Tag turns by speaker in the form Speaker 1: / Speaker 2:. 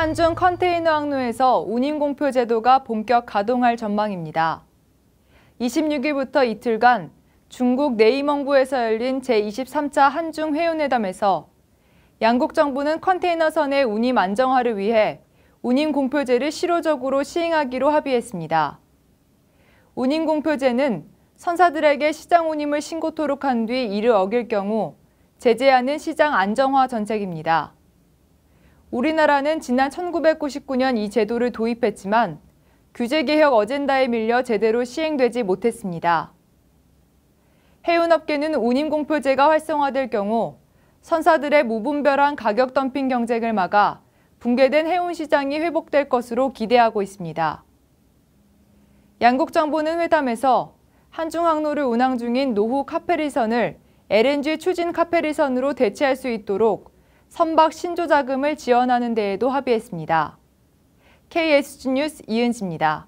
Speaker 1: 한중 컨테이너 항로에서 운임공표 제도가 본격 가동할 전망입니다. 26일부터 이틀간 중국 네이멍구에서 열린 제23차 한중 회원회담에서 양국 정부는 컨테이너선의 운임 안정화를 위해 운임 공표제를 실효적으로 시행하기로 합의했습니다. 운임 공표제는 선사들에게 시장 운임을 신고토록 한 뒤 이를 어길 경우 제재하는 시장 안정화 전책입니다. 우리나라는 지난 1999년 이 제도를 도입했지만 규제개혁 어젠다에 밀려 제대로 시행되지 못했습니다. 해운업계는 운임공표제가 활성화될 경우 선사들의 무분별한 가격 덤핑 경쟁을 막아 붕괴된 해운시장이 회복될 것으로 기대하고 있습니다. 양국 정부는 회담에서 한중항로를 운항 중인 노후 카페리선을 LNG 추진 카페리선으로 대체할 수 있도록 선박 신조 자금을 지원하는 데에도 합의했습니다. KSG 뉴스 이은지입니다.